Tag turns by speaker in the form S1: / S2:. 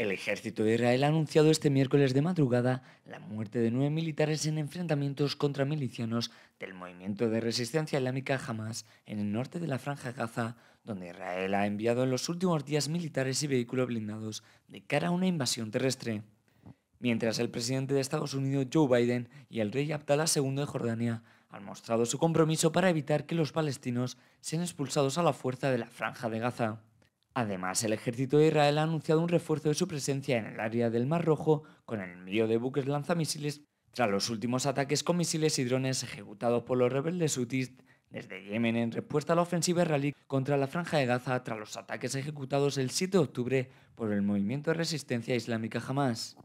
S1: El ejército de Israel ha anunciado este miércoles de madrugada la muerte de nueve militares en enfrentamientos contra milicianos del movimiento de resistencia islámica Hamas en el norte de la franja Gaza, donde Israel ha enviado en los últimos días militares y vehículos blindados de cara a una invasión terrestre. Mientras el presidente de Estados Unidos Joe Biden y el rey Abdallah II de Jordania han mostrado su compromiso para evitar que los palestinos sean expulsados a la fuerza de la franja de Gaza. Además, el ejército de Israel ha anunciado un refuerzo de su presencia en el área del Mar Rojo con el envío de buques lanzamisiles tras los últimos ataques con misiles y drones ejecutados por los rebeldes hutíes desde Yemen en respuesta a la ofensiva israelí contra la Franja de Gaza tras los ataques ejecutados el 7 de octubre por el movimiento de resistencia islámica Hamas.